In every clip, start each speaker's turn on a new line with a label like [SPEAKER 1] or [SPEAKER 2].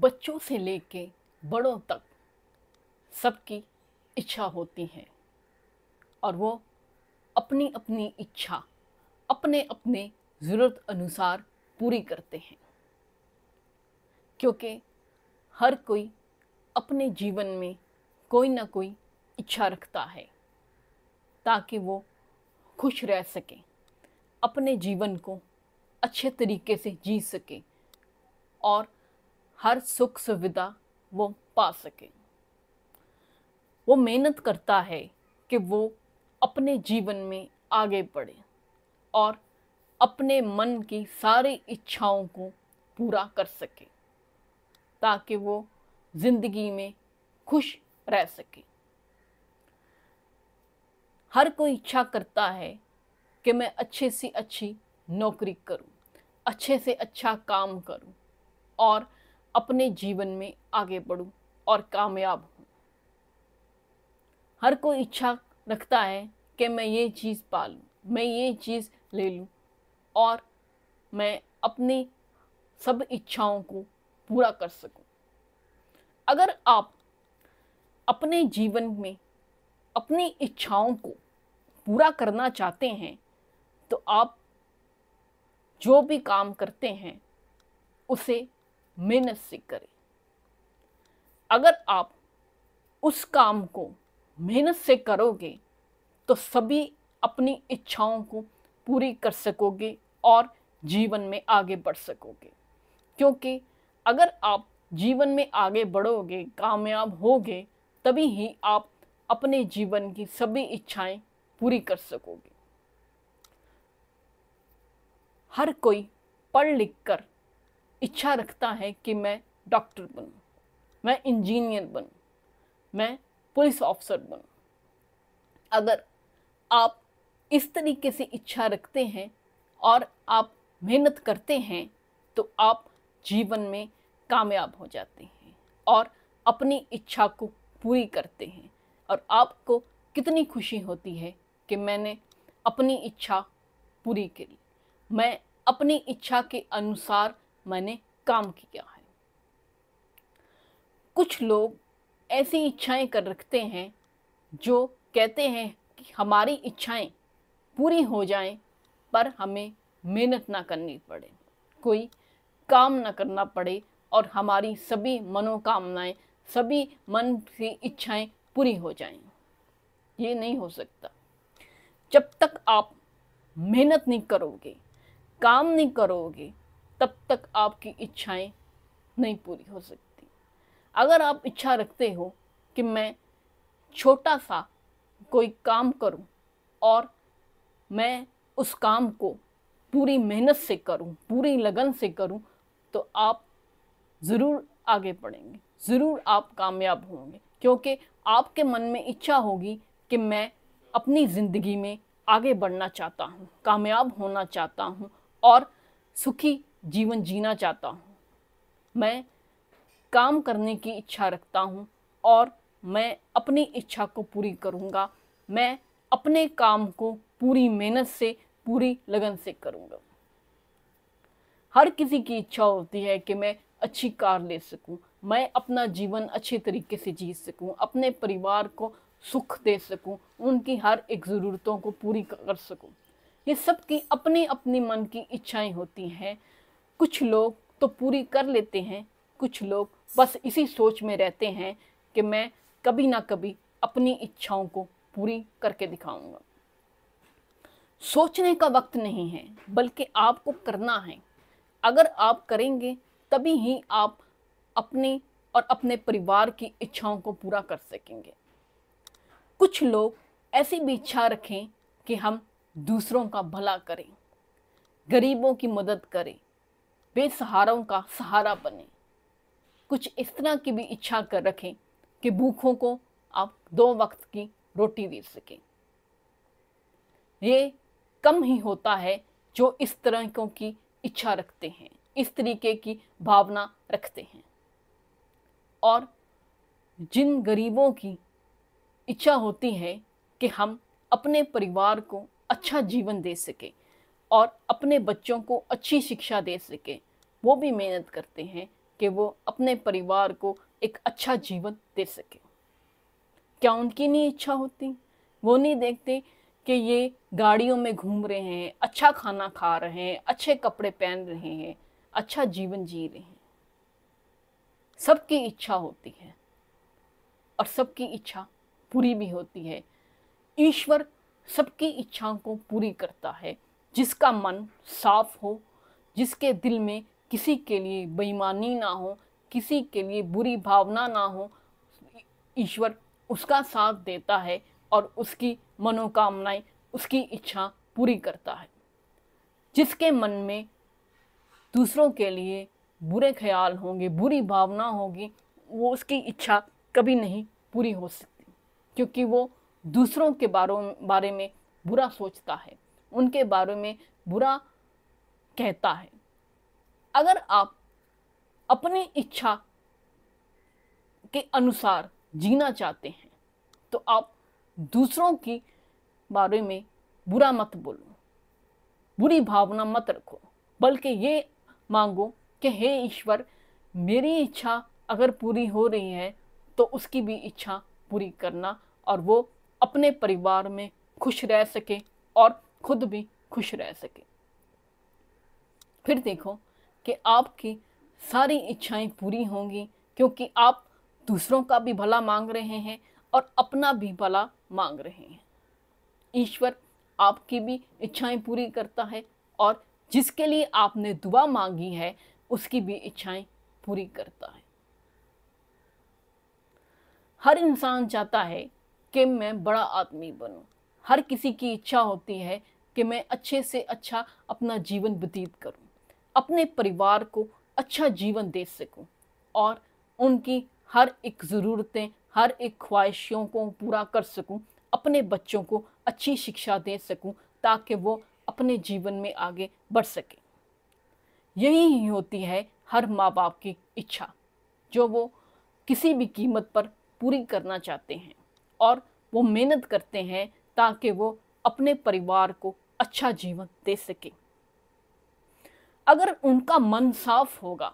[SPEAKER 1] बच्चों से लेके बड़ों तक सबकी इच्छा होती है और वो अपनी अपनी इच्छा अपने अपने ज़रूरत अनुसार पूरी करते हैं क्योंकि हर कोई अपने जीवन में कोई ना कोई इच्छा रखता है ताकि वो खुश रह सके अपने जीवन को अच्छे तरीके से जी सके और हर सुख सुविधा वो पा सके वो मेहनत करता है कि वो अपने जीवन में आगे बढ़े और अपने मन की सारी इच्छाओं को पूरा कर सके ताकि वो ज़िंदगी में खुश रह सके हर कोई इच्छा करता है कि मैं अच्छे से अच्छी नौकरी करूं, अच्छे से अच्छा काम करूं और अपने जीवन में आगे बढ़ूं और कामयाब हूँ हर कोई इच्छा रखता है कि मैं ये चीज़ पा लूँ मैं ये चीज़ ले लूँ और मैं अपनी सब इच्छाओं को पूरा कर सकूं। अगर आप अपने जीवन में अपनी इच्छाओं को पूरा करना चाहते हैं तो आप जो भी काम करते हैं उसे मेहनत से करें अगर आप उस काम को मेहनत से करोगे तो सभी अपनी इच्छाओं को पूरी कर सकोगे और जीवन में आगे बढ़ सकोगे क्योंकि अगर आप जीवन में आगे बढ़ोगे कामयाब होगे तभी ही आप अपने जीवन की सभी इच्छाएं पूरी कर सकोगे हर कोई पढ़ लिख कर इच्छा रखता है कि मैं डॉक्टर बनूं मैं इंजीनियर बनूं मैं पुलिस ऑफिसर बनूं अगर आप इस तरीके से इच्छा रखते हैं और आप मेहनत करते हैं तो आप जीवन में कामयाब हो जाते हैं और अपनी इच्छा को पूरी करते हैं और आपको कितनी खुशी होती है कि मैंने अपनी इच्छा पूरी करी मैं अपनी इच्छा के अनुसार मैंने काम किया है कुछ लोग ऐसी इच्छाएं कर रखते हैं जो कहते हैं कि हमारी इच्छाएं पूरी हो जाएं पर हमें मेहनत ना करनी पड़े कोई काम ना करना पड़े और हमारी सभी मनोकामनाएं सभी मन की इच्छाएं पूरी हो जाएं ये नहीं हो सकता जब तक आप मेहनत नहीं करोगे काम नहीं करोगे तब तक आपकी इच्छाएं नहीं पूरी हो सकती अगर आप इच्छा रखते हो कि मैं छोटा सा कोई काम करूं और मैं उस काम को पूरी मेहनत से करूं पूरी लगन से करूं तो आप ज़रूर आगे बढ़ेंगे ज़रूर आप कामयाब होंगे क्योंकि आपके मन में इच्छा होगी कि मैं अपनी ज़िंदगी में आगे बढ़ना चाहता हूँ कामयाब होना चाहता हूँ और सुखी जीवन जीना चाहता हूँ मैं काम करने की इच्छा रखता हूँ और मैं अपनी इच्छा को पूरी करूँगा मैं अपने काम को पूरी मेहनत से पूरी लगन से करूँगा हर किसी की इच्छा होती है कि मैं अच्छी कार ले सकूं मैं अपना जीवन अच्छे तरीके से जी सकूं अपने परिवार को सुख दे सकूं उनकी हर एक ज़रूरतों को पूरी कर सकूं ये सब की अपनी अपनी मन की इच्छाएं होती हैं कुछ लोग तो पूरी कर लेते हैं कुछ लोग बस इसी सोच में रहते हैं कि मैं कभी ना कभी अपनी इच्छाओं को पूरी करके दिखाऊंगा सोचने का वक्त नहीं है बल्कि आपको करना है अगर आप करेंगे तभी ही आप अपने और अपने परिवार की इच्छाओं को पूरा कर सकेंगे कुछ लोग ऐसी भी इच्छा रखें कि हम दूसरों का भला करें गरीबों की मदद करें बेसहाराओं का सहारा बने कुछ इस तरह की भी इच्छा कर रखें कि भूखों को आप दो वक्त की रोटी दे सकें ये कम ही होता है जो इस तरह की इच्छा रखते हैं इस तरीके की भावना रखते हैं और जिन गरीबों की इच्छा होती है कि हम अपने परिवार को अच्छा जीवन दे सकें और अपने बच्चों को अच्छी शिक्षा दे सकें वो भी मेहनत करते हैं कि वो अपने परिवार को एक अच्छा जीवन दे सके क्या उनकी नहीं इच्छा होती वो नहीं देखते कि ये गाड़ियों में घूम रहे हैं अच्छा खाना खा रहे हैं अच्छे कपड़े पहन रहे हैं अच्छा जीवन जी रहे हैं सबकी इच्छा होती है और सबकी इच्छा पूरी भी होती है ईश्वर सबकी इच्छाओं को पूरी करता है जिसका मन साफ हो जिसके दिल में किसी के लिए बेईमानी ना हो किसी के लिए बुरी भावना ना हो ईश्वर उसका साथ देता है और उसकी मनोकामनाएं उसकी इच्छा पूरी करता है जिसके मन में दूसरों के लिए बुरे ख्याल होंगे बुरी भावना होगी वो उसकी इच्छा कभी नहीं पूरी हो सकती क्योंकि वो दूसरों के बारों बारे में बुरा सोचता है उनके बारे में बुरा कहता है अगर आप अपनी इच्छा के अनुसार जीना चाहते हैं तो आप दूसरों की बारे में बुरा मत बोलो बुरी भावना मत रखो बल्कि ये मांगो कि हे ईश्वर मेरी इच्छा अगर पूरी हो रही है तो उसकी भी इच्छा पूरी करना और वो अपने परिवार में खुश रह सके और खुद भी खुश रह सके फिर देखो कि आपकी सारी इच्छाएं पूरी होंगी क्योंकि आप दूसरों का भी भला मांग रहे हैं और अपना भी भला मांग रहे हैं ईश्वर आपकी भी इच्छाएं पूरी करता है और जिसके लिए आपने दुआ मांगी है उसकी भी इच्छाएं पूरी करता है हर इंसान चाहता है कि मैं बड़ा आदमी बनूं हर किसी की इच्छा होती है कि मैं अच्छे से अच्छा अपना जीवन व्यतीत करूं, अपने परिवार को अच्छा जीवन दे सकूं और उनकी हर एक ज़रूरतें हर एक ख्वाहिशों को पूरा कर सकूं, अपने बच्चों को अच्छी शिक्षा दे सकूं ताकि वो अपने जीवन में आगे बढ़ सके यही ही होती है हर माँ बाप की इच्छा जो वो किसी भी कीमत पर पूरी करना चाहते हैं और वो मेहनत करते हैं ताकि वो अपने परिवार को अच्छा जीवन दे सके अगर उनका मन साफ होगा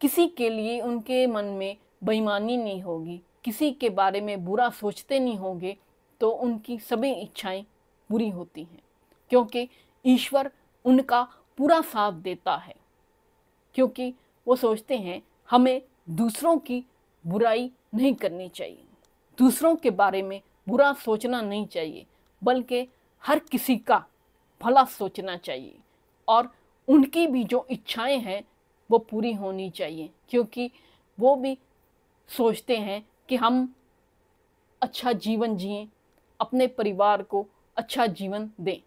[SPEAKER 1] किसी के लिए उनके मन में बेईमानी नहीं होगी किसी के बारे में बुरा सोचते नहीं होंगे तो उनकी सभी इच्छाएं पूरी होती हैं क्योंकि ईश्वर उनका पूरा साथ देता है क्योंकि वो सोचते हैं हमें दूसरों की बुराई नहीं करनी चाहिए दूसरों के बारे में बुरा सोचना नहीं चाहिए बल्कि हर किसी का भला सोचना चाहिए और उनकी भी जो इच्छाएं हैं वो पूरी होनी चाहिए क्योंकि वो भी सोचते हैं कि हम अच्छा जीवन जिए अपने परिवार को अच्छा जीवन दें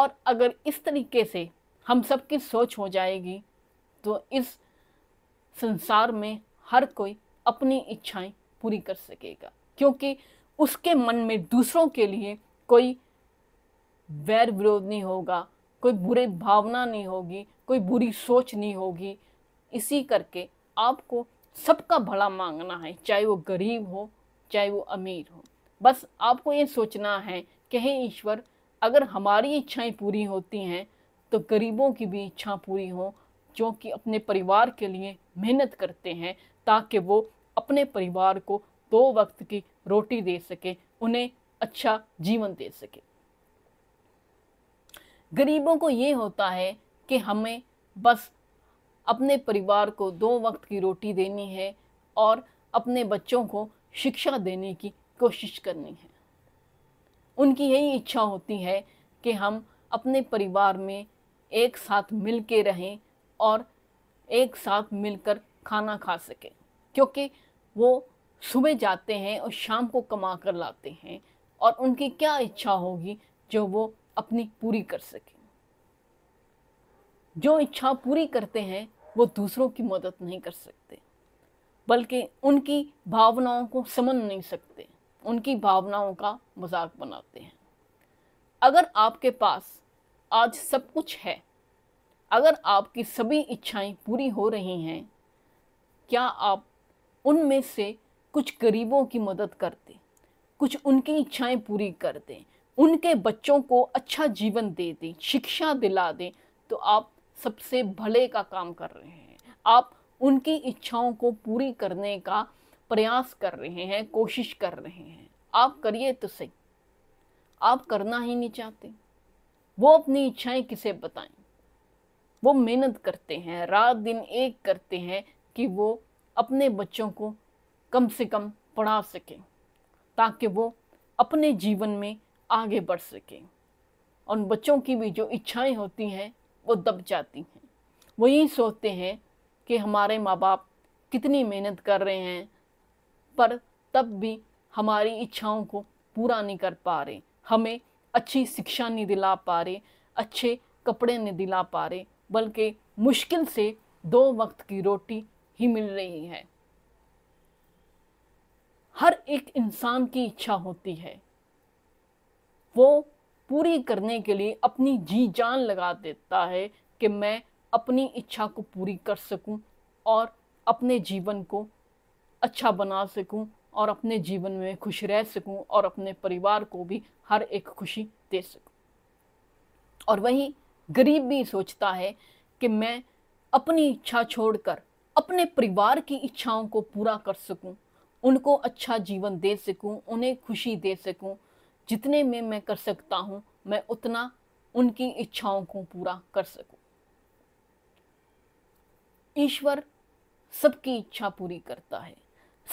[SPEAKER 1] और अगर इस तरीके से हम सब की सोच हो जाएगी तो इस संसार में हर कोई अपनी इच्छाएं पूरी कर सकेगा क्योंकि उसके मन में दूसरों के लिए कोई वैर विरोध नहीं होगा कोई बुरे भावना नहीं होगी कोई बुरी सोच नहीं होगी इसी करके आपको सबका भला मांगना है चाहे वो गरीब हो चाहे वो अमीर हो बस आपको ये सोचना है कि हे ईश्वर अगर हमारी इच्छाएं पूरी होती हैं तो गरीबों की भी इच्छा पूरी हो जो कि अपने परिवार के लिए मेहनत करते हैं ताकि वो अपने परिवार को दो वक्त की रोटी दे सके उन्हें अच्छा जीवन दे सके गरीबों को ये होता है कि हमें बस अपने परिवार को दो वक्त की रोटी देनी है और अपने बच्चों को शिक्षा देने की कोशिश करनी है उनकी यही इच्छा होती है कि हम अपने परिवार में एक साथ मिल के रहें और एक साथ मिलकर खाना खा सकें क्योंकि वो सुबह जाते हैं और शाम को कमा कर लाते हैं और उनकी क्या इच्छा होगी जो वो अपनी पूरी कर सकें जो इच्छा पूरी करते हैं वो दूसरों की मदद नहीं कर सकते बल्कि उनकी भावनाओं को समझ नहीं सकते उनकी भावनाओं का मजाक बनाते हैं अगर आपके पास आज सब कुछ है अगर आपकी सभी इच्छाएं पूरी हो रही हैं क्या आप उनमें से कुछ गरीबों की मदद करते कुछ उनकी इच्छाएं पूरी कर दें उनके बच्चों को अच्छा जीवन दे दें शिक्षा दिला दें तो आप सबसे भले का काम कर रहे हैं आप उनकी इच्छाओं को पूरी करने का प्रयास कर रहे हैं कोशिश कर रहे हैं आप करिए तो सही आप करना ही नहीं चाहते वो अपनी इच्छाएं किसे बताएं वो मेहनत करते हैं रात दिन एक करते हैं कि वो अपने बच्चों को कम से कम पढ़ा सकें ताकि वो अपने जीवन में आगे बढ़ सकें और बच्चों की भी जो इच्छाएं होती हैं वो दब जाती हैं वो यही सोचते हैं कि हमारे माँ बाप कितनी मेहनत कर रहे हैं पर तब भी हमारी इच्छाओं को पूरा नहीं कर पा रहे हमें अच्छी शिक्षा नहीं दिला पा रहे अच्छे कपड़े नहीं दिला पा रहे बल्कि मुश्किल से दो वक्त की रोटी ही मिल रही है हर एक इंसान की इच्छा होती है वो पूरी करने के लिए अपनी जी जान लगा देता है कि मैं अपनी इच्छा को पूरी कर सकूं और अपने जीवन को अच्छा बना सकूं और अपने जीवन में खुश रह सकूं और अपने परिवार को भी हर एक खुशी दे सकूं और वही गरीब भी सोचता है कि मैं अपनी इच्छा छोड़कर अपने परिवार की इच्छाओं को पूरा कर सकूं उनको अच्छा जीवन दे सकूं उन्हें खुशी दे सकूं जितने में मैं कर सकता हूं मैं उतना उनकी इच्छाओं को पूरा कर सकूं ईश्वर सबकी इच्छा पूरी करता है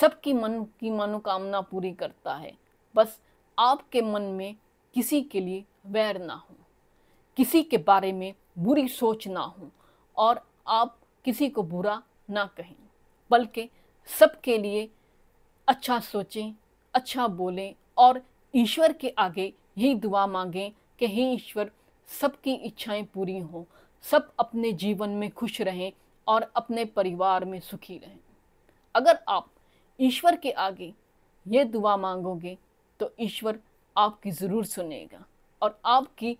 [SPEAKER 1] सबकी मन की मनोकामना पूरी करता है बस आपके मन में किसी के लिए वैर ना हो किसी के बारे में बुरी सोच ना हो और आप किसी को बुरा ना कहें बल्कि सबके लिए अच्छा सोचें अच्छा बोलें और ईश्वर के आगे यही दुआ मांगें कि हे ईश्वर सबकी इच्छाएं पूरी हों सब अपने जीवन में खुश रहें और अपने परिवार में सुखी रहें अगर आप ईश्वर के आगे ये दुआ मांगोगे तो ईश्वर आपकी ज़रूर सुनेगा और आपकी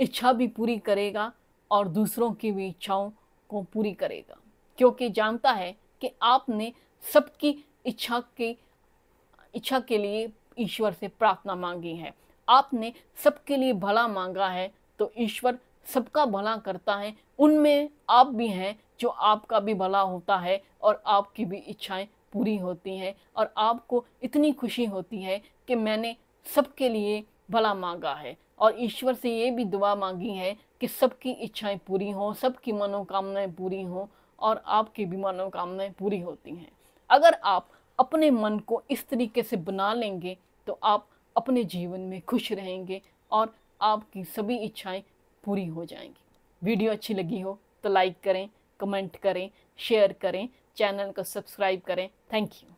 [SPEAKER 1] इच्छा भी पूरी करेगा और दूसरों की भी इच्छाओं को पूरी करेगा क्योंकि जानता है कि आपने सबकी इच्छा की इच्छा के लिए ईश्वर से प्रार्थना मांगी है आपने सबके लिए भला मांगा है तो ईश्वर सबका भला करता है उनमें आप भी हैं जो आपका भी भला होता है और आपकी भी इच्छाएं पूरी होती हैं और आपको इतनी खुशी होती है कि मैंने सबके लिए भला मांगा है और ईश्वर से ये भी दुआ मांगी है कि सबकी इच्छाएं पूरी हों सबकी मनोकामनाएं पूरी हों और आपकी भी मनोकामनाएं पूरी होती हैं अगर आप अपने मन को इस तरीके से बना लेंगे तो आप अपने जीवन में खुश रहेंगे और आपकी सभी इच्छाएं पूरी हो जाएंगी वीडियो अच्छी लगी हो तो लाइक करें कमेंट करें शेयर करें चैनल को सब्सक्राइब करें थैंक यू